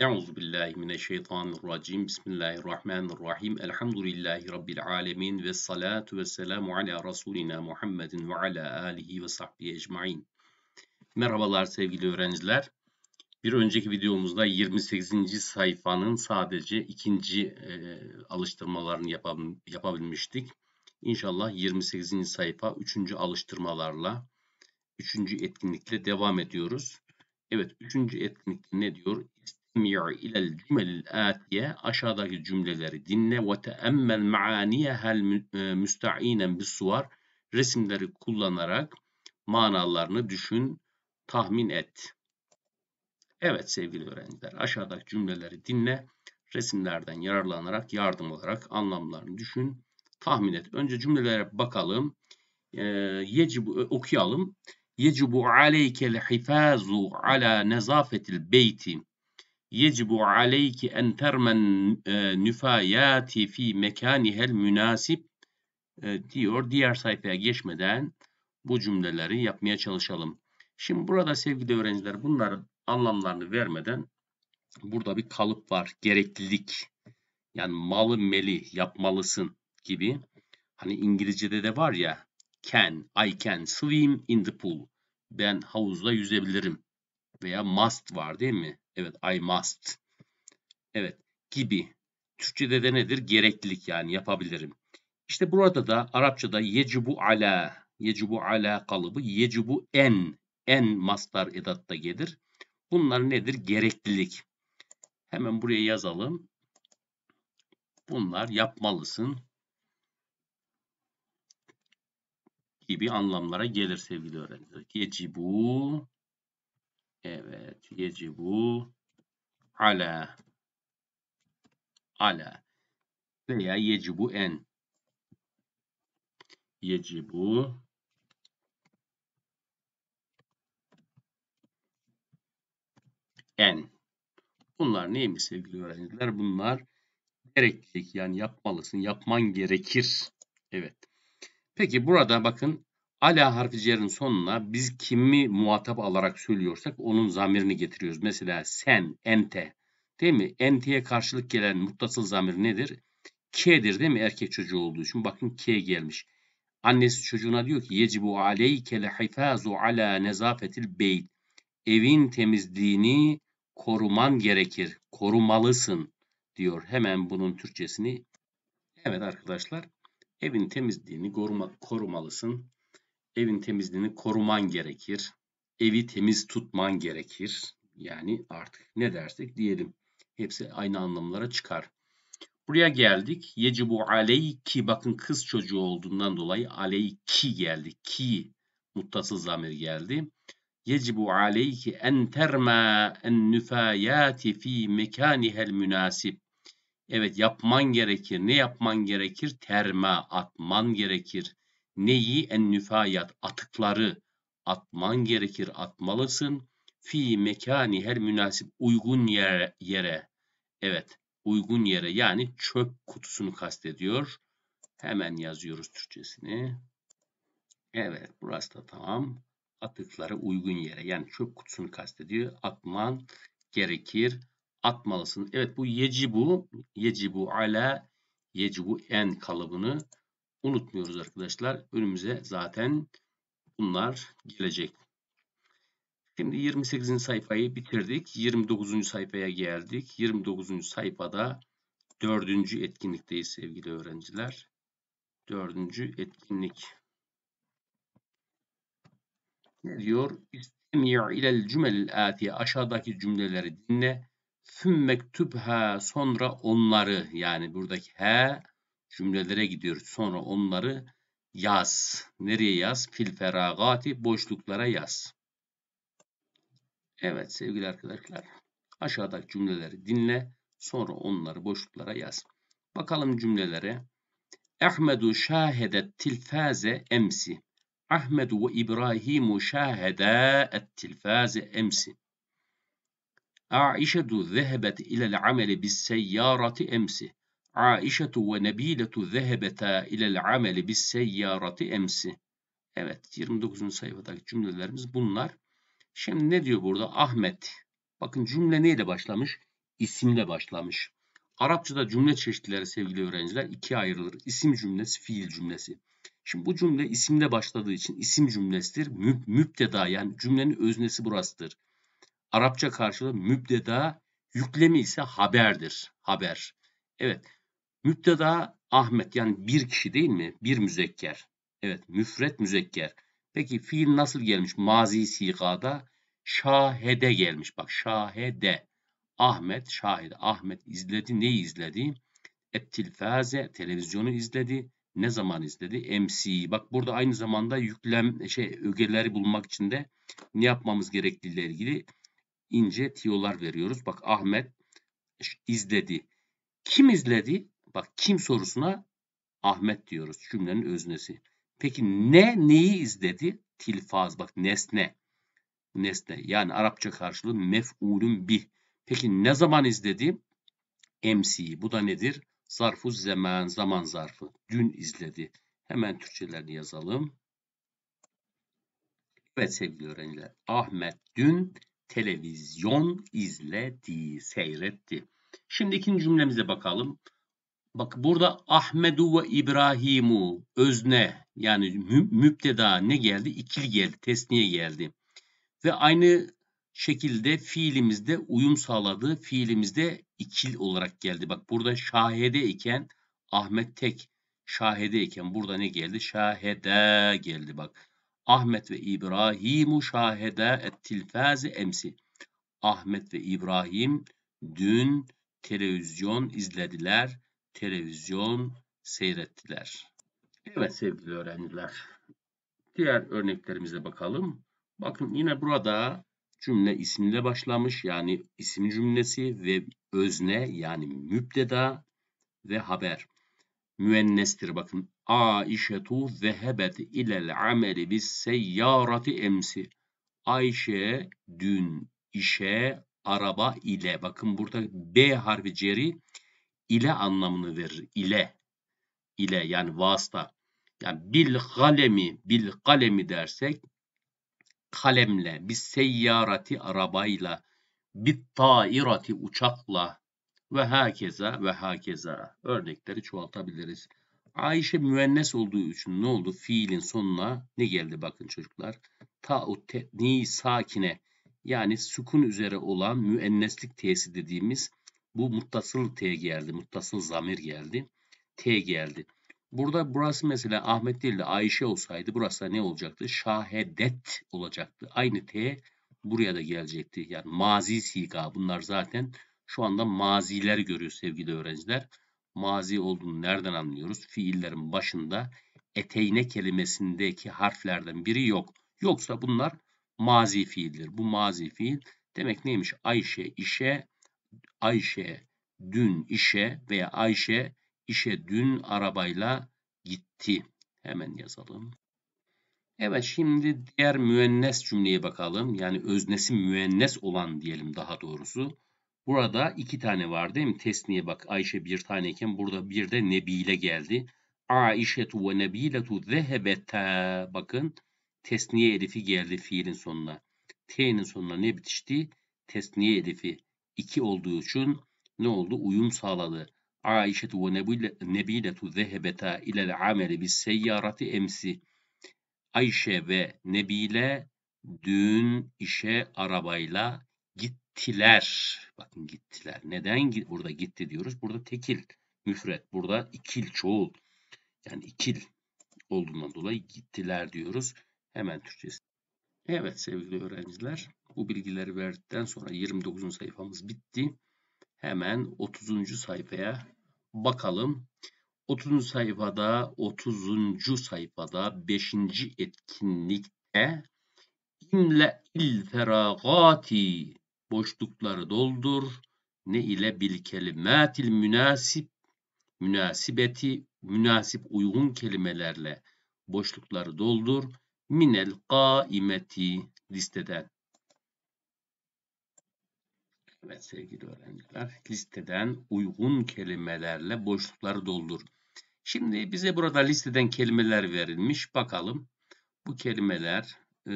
Euzu billahi mineşşeytanirracim. Bismillahirrahmanirrahim. Elhamdülillahi rabbil alamin ve salatu vesselamu ala rasulina Muhammedin ve ala alihi ve sahbihi ecmaîn. Merhabalar sevgili öğrenciler. Bir önceki videomuzda 28. sayfanın sadece ikinci e, alıştırmalarını yapabilmiştik. İnşallah 28. sayfa 3. alıştırmalarla 3. etkinlikle devam ediyoruz. Evet 3. etkinlikte ne diyor? İstemi'u ilel cümlel atiye aşağıdaki cümleleri dinle ve teemmel maaniyehel müsta'inen bis suvar resimleri kullanarak manalarını düşün, tahmin et. Evet sevgili öğrenciler aşağıdaki cümleleri dinle, resimlerden yararlanarak yardım olarak anlamlarını düşün, tahmin et. Önce cümlelere bakalım. Ee, yecibu, e, okuyalım. Yecibu aleykel hifazu ala nezafetil beyti yecibu aleyki en termen nüfayati fi mekanihel münasip diyor. Diğer sayfaya geçmeden bu cümleleri yapmaya çalışalım. Şimdi burada sevgili öğrenciler bunların anlamlarını vermeden burada bir kalıp var. Gereklilik yani malı meli yapmalısın gibi. Hani İngilizce'de de var ya can, I can swim in the pool. Ben havuzda yüzebilirim. Veya must var değil mi? Evet I must. Evet gibi. Türkçe'de de nedir? Gereklilik yani yapabilirim. İşte burada da Arapçada yecibu ala, yecibu ala kalıbı, yecibu en, en mastar edatta gelir. Bunlar nedir? Gereklilik. Hemen buraya yazalım. Bunlar yapmalısın gibi anlamlara gelir sevgili öğrenciler. Yecibu Evet. Yecibu ala ala veya yecibu en yecibu en bunlar neymiş sevgili öğrenciler bunlar gereklilik yani yapmalısın yapman gerekir evet peki burada bakın ala harfi cerin sonuna biz kimi muhatap alarak söylüyorsak onun zamirini getiriyoruz. Mesela sen, ente değil mi? Ente'ye karşılık gelen muttasıl zamir nedir? K'dir değil mi? Erkek çocuğu olduğu için. Bakın K gelmiş. Annesi çocuğuna diyor ki yecibu aleyke lehifazu ala nezafetil beyt. Evin temizliğini koruman gerekir. Korumalısın diyor. Hemen bunun Türkçesini. Evet arkadaşlar evin temizliğini koruma, korumalısın evin temizliğini koruman gerekir. Evi temiz tutman gerekir. Yani artık ne dersek diyelim. Hepsi aynı anlamlara çıkar. Buraya geldik. Yecibu aleyki bakın kız çocuğu olduğundan dolayı aleyki geldi. Ki muttasız zamir geldi. Yecibu aleyki en terma en nüfayati fi mekanihel münasip. Evet yapman gerekir. Ne yapman gerekir? Terma atman gerekir neyi en nüfayat atıkları atman gerekir atmalısın fi mekani her münasip uygun yere, yere evet uygun yere yani çöp kutusunu kastediyor. Hemen yazıyoruz Türkçesini. Evet burası da tamam. Atıkları uygun yere yani çöp kutusunu kastediyor. Atman gerekir. Atmalısın. Evet bu yecibu yecibu ala yecibu en kalıbını unutmuyoruz arkadaşlar. Önümüze zaten bunlar gelecek. Şimdi 28. sayfayı bitirdik. 29. sayfaya geldik. 29. sayfada 4. etkinlikteyiz sevgili öğrenciler. 4. etkinlik. Ne diyor? İstemiyor ilel cümel atiye. Aşağıdaki cümleleri dinle. Sümmektübha sonra onları yani buradaki he cümlelere gidiyoruz. Sonra onları yaz. Nereye yaz? Fil feragati boşluklara yaz. Evet sevgili arkadaşlar. Aşağıdaki cümleleri dinle. Sonra onları boşluklara yaz. Bakalım cümlelere. Ahmedu şahedet tilfaze emsi. Ahmedu ve İbrahimu şahede tilfaze emsi. Aişedu zehebet ilel ameli bis seyyarati emsi. Aişe ve Nebile zehebeta ilel ameli bis seyyarati emsi. Evet 29. sayfadaki cümlelerimiz bunlar. Şimdi ne diyor burada? Ahmet. Bakın cümle neyle başlamış? İsimle başlamış. Arapçada cümle çeşitleri sevgili öğrenciler ikiye ayrılır. İsim cümlesi, fiil cümlesi. Şimdi bu cümle isimle başladığı için isim cümlesidir. Müb mübdeda yani cümlenin öznesi burasıdır. Arapça karşılığı mübdeda, yüklemi ise haberdir. Haber. Evet Müpteda Ahmet yani bir kişi değil mi? Bir müzekker. Evet müfret müzekker. Peki fiil nasıl gelmiş? Mazi sigada şahede gelmiş. Bak şahede. Ahmet şahide. Ahmet izledi. Neyi izledi? Ettilfaze televizyonu izledi. Ne zaman izledi? MC. Bak burada aynı zamanda yüklem şey ögeleri bulmak için de ne yapmamız gerektiği ile ilgili ince tiyolar veriyoruz. Bak Ahmet izledi. Kim izledi? Bak kim sorusuna Ahmet diyoruz cümlenin öznesi. Peki ne neyi izledi? Tilfaz bak nesne. Nesne yani Arapça karşılığı mef'ulun bih. Peki ne zaman izledi? Emsi. Bu da nedir? Zarfu zaman, zaman zarfı. Dün izledi. Hemen Türkçelerini yazalım. Evet sevgili öğrenciler. Ahmet dün televizyon izledi, seyretti. Şimdi ikinci cümlemize bakalım. Bak burada Ahmedu ve İbrahimu özne yani mü, müpteda ne geldi? İkil geldi, tesniye geldi. Ve aynı şekilde fiilimizde uyum sağladı. Fiilimizde ikil olarak geldi. Bak burada şahede iken Ahmet tek şahede iken burada ne geldi? Şahede geldi bak. Ahmet ve İbrahimu şahede et emsi. Ahmet ve İbrahim dün televizyon izlediler televizyon seyrettiler. Evet sevgili öğrenciler. Diğer örneklerimize bakalım. Bakın yine burada cümle isimle başlamış yani isim cümlesi ve özne yani müpteda ve haber. Müennestir bakın. Aişetu vehebet ilel ameli bis seyyarati emsi. Ayşe dün işe araba ile. Bakın burada B harfi ceri ile anlamını verir. İle. ile yani vasıta. Yani bil kalemi, bil kalemi dersek kalemle, bir seyyarati arabayla, bir tairati uçakla ve hakeza ve hakeza örnekleri çoğaltabiliriz. Ayşe müennes olduğu için ne oldu? Fiilin sonuna ne geldi bakın çocuklar? Ta'u ni sakine yani sukun üzere olan müenneslik tesis dediğimiz bu muttasıl T geldi. Muttasıl zamir geldi. T geldi. Burada burası mesela Ahmet değil de Ayşe olsaydı burası da ne olacaktı? Şahedet olacaktı. Aynı T buraya da gelecekti. Yani mazi siga bunlar zaten şu anda maziler görüyor sevgili öğrenciler. Mazi olduğunu nereden anlıyoruz? Fiillerin başında eteyne kelimesindeki harflerden biri yok. Yoksa bunlar mazi fiildir. Bu mazi fiil demek neymiş? Ayşe, işe, Ayşe dün işe veya Ayşe işe dün arabayla gitti. Hemen yazalım. Evet şimdi diğer müennes cümleye bakalım. Yani öznesi müennes olan diyelim daha doğrusu. Burada iki tane var değil mi? Tesniye bak Ayşe bir taneyken burada bir de Nebi ile geldi. Aişetu ve Nebiletu zehebete. Bakın tesniye elifi geldi fiilin sonuna. T'nin sonuna ne bitişti? Tesniye elifi. 2 olduğu için ne oldu? Uyum sağladı. Ayşe ve Tu zehebeta ile ameli bis seyyarati emsi. Ayşe ve Nebile dün işe arabayla gittiler. Bakın gittiler. Neden burada gitti diyoruz? Burada tekil müfret. Burada ikil çoğul. Yani ikil olduğundan dolayı gittiler diyoruz. Hemen Türkçesi. Evet sevgili öğrenciler. Bu bilgileri verdikten sonra 29. sayfamız bitti. Hemen 30. sayfaya bakalım. 30. sayfada 30. sayfada 5. etkinlikte imle il feragati boşlukları doldur ne ile bil kelimatil münasip münasibeti münasip uygun kelimelerle boşlukları doldur minel kaimeti listeden Evet sevgili öğrenciler listeden uygun kelimelerle boşlukları doldur. Şimdi bize burada listeden kelimeler verilmiş. Bakalım bu kelimeler e,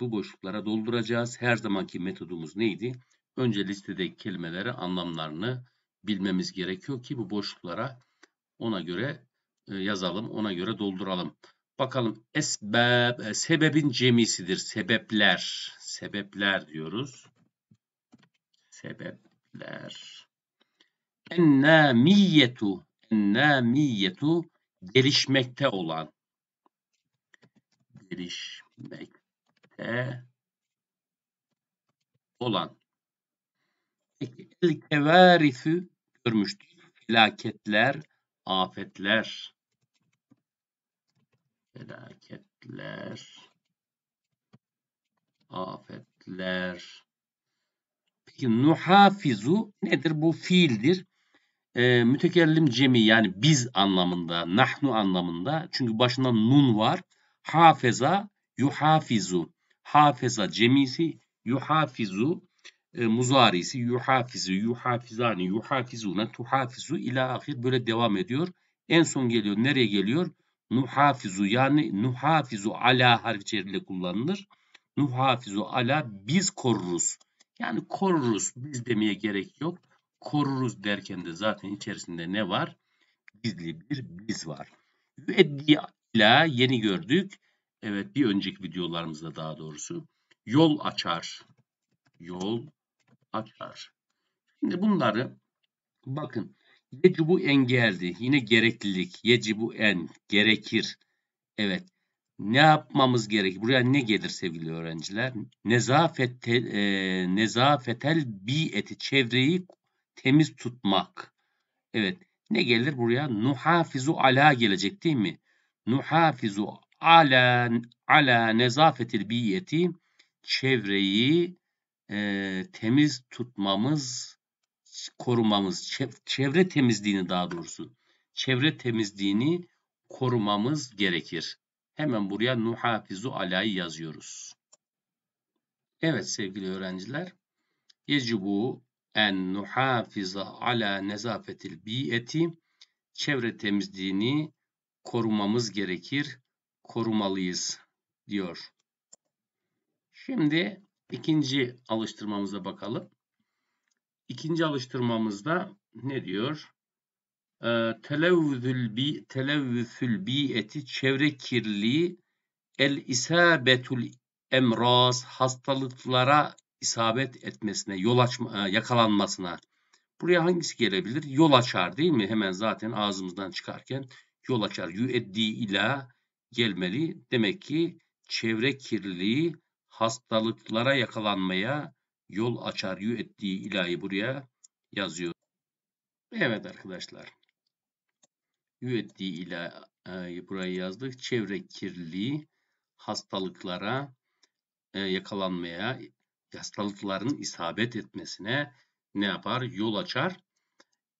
bu boşluklara dolduracağız. Her zamanki metodumuz neydi? Önce listedeki kelimeleri anlamlarını bilmemiz gerekiyor ki bu boşluklara ona göre e, yazalım, ona göre dolduralım. Bakalım esbab, e, sebebin cemisidir. Sebepler, sebepler diyoruz sebepler. Ennamiyetu, ennamiyetu gelişmekte olan. Gelişmekte olan. Peki el kevarifü görmüştük. Felaketler, afetler. Felaketler, afetler Peki nuhafizu nedir? Bu fiildir. E, mütekellim cemi yani biz anlamında, nahnu anlamında. Çünkü başında nun var. Hafeza, yuhafizu. Hafeza cemisi, yuhafizu. E, muzarisi, yuhafizu, yuhafizani, yuhafizuna, tuhafizu ila ahir böyle devam ediyor. En son geliyor. Nereye geliyor? Nuhafizu yani nuhafizu ala harfi çevriyle kullanılır. Nuhafizu ala biz koruruz. Yani koruruz biz demeye gerek yok. Koruruz derken de zaten içerisinde ne var? Gizli bir biz var. Yüeddi ile yeni gördük. Evet bir önceki videolarımızda daha doğrusu. Yol açar. Yol açar. Şimdi bunları bakın. Yecibu engeldi. Yine gereklilik. Yecibu en. Gerekir. Evet ne yapmamız gerekir? Buraya ne gelir sevgili öğrenciler? Nezafet, e, nezafetel bi eti çevreyi temiz tutmak. Evet ne gelir buraya? Nuhafizu ala gelecek değil mi? Nuhafizu ala, ala nezafetil biyeti çevreyi e, temiz tutmamız, korumamız, çevre temizliğini daha doğrusu, çevre temizliğini korumamız gerekir. Hemen buraya nuhafizu alayı yazıyoruz. Evet sevgili öğrenciler. Yecibu en nuhafiza ala nezafetil biyeti. Çevre temizliğini korumamız gerekir. Korumalıyız diyor. Şimdi ikinci alıştırmamıza bakalım. İkinci alıştırmamızda ne diyor? Ee, televvüzül bi televvüsül bi'eti çevre kirliliği el isabetul emraz hastalıklara isabet etmesine yol açma e, yakalanmasına buraya hangisi gelebilir yol açar değil mi hemen zaten ağzımızdan çıkarken yol açar yüeddi ila gelmeli demek ki çevre kirliliği hastalıklara yakalanmaya yol açar yüettiği ilayı buraya yazıyor. Evet arkadaşlar ürettiği ile e, buraya yazdık. Çevre kirliliği hastalıklara e, yakalanmaya, hastalıkların isabet etmesine ne yapar? Yol açar.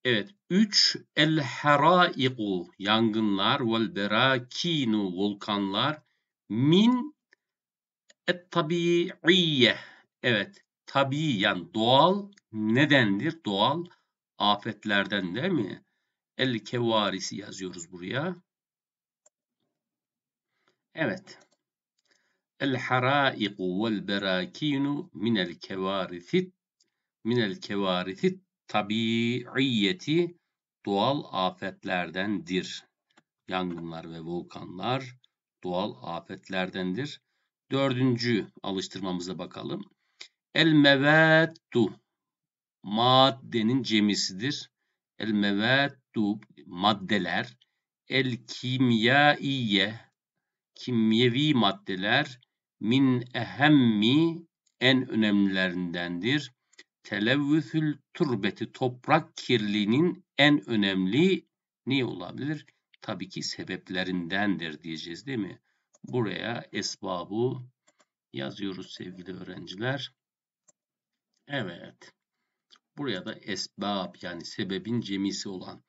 Evet. 3. El heraiku yangınlar vel berakinu volkanlar min et tabiiyye. Evet. Tabi yani doğal nedendir? Doğal afetlerden değil mi? El kevarisi yazıyoruz buraya. Evet. El haraiku vel berakinu minel kevarisi minel kevarisi tabiiyeti doğal afetlerdendir. Yangınlar ve volkanlar doğal afetlerdendir. Dördüncü alıştırmamıza bakalım. El mevettu maddenin cemisidir. El mevettu maddeler. El kimyaiye kimyevi maddeler min ehemmi en önemlilerindendir. Televüfül turbeti toprak kirliliğinin en önemli ne olabilir? Tabii ki sebeplerindendir diyeceğiz değil mi? Buraya esbabı yazıyoruz sevgili öğrenciler. Evet. Buraya da esbab yani sebebin cemisi olan.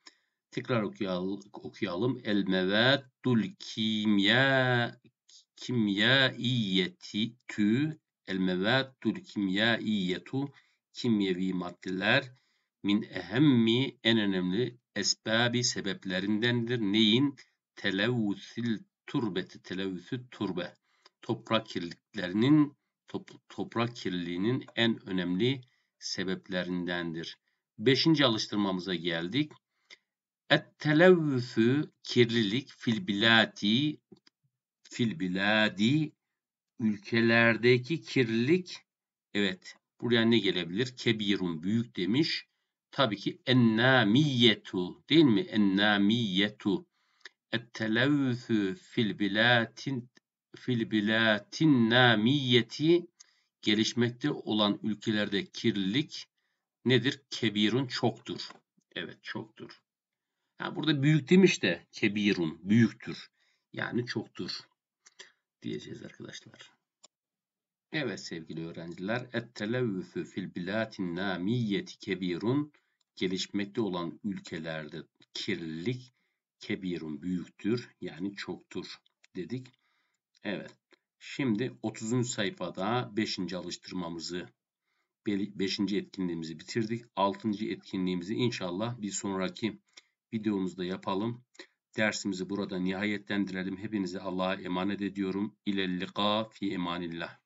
Tekrar okuyalım. okuyalım. El meveddul kimya kimyaiyeti tü el meveddul kimyaiyetu kimyevi maddeler min ehemmi en önemli esbabi sebeplerindendir. Neyin? Televvüsil turbeti, televvüsü turbe. Toprak kirliliklerinin, top, toprak kirliliğinin en önemli sebeplerindendir. Beşinci alıştırmamıza geldik. Ettelevvüfü kirlilik filbilati filbiladi ülkelerdeki kirlilik evet buraya ne gelebilir? Kebirun büyük demiş. Tabii ki ennamiyetu değil mi? Ennamiyetu ettelevvüfü filbilatin filbilatin namiyeti gelişmekte olan ülkelerde kirlilik nedir? Kebirun çoktur. Evet çoktur. Yani burada büyük demiş de kebirun büyüktür. Yani çoktur diyeceğiz arkadaşlar. Evet sevgili öğrenciler. Ettelevvüfü fil bilatin namiyeti kebirun gelişmekte olan ülkelerde kirlilik kebirun büyüktür yani çoktur dedik. Evet. Şimdi 30. sayfada 5. alıştırmamızı 5. etkinliğimizi bitirdik. 6. etkinliğimizi inşallah bir sonraki videomuzda yapalım. Dersimizi burada nihayetlendirelim. Hepinizi Allah'a emanet ediyorum. İlellika fi emanillah.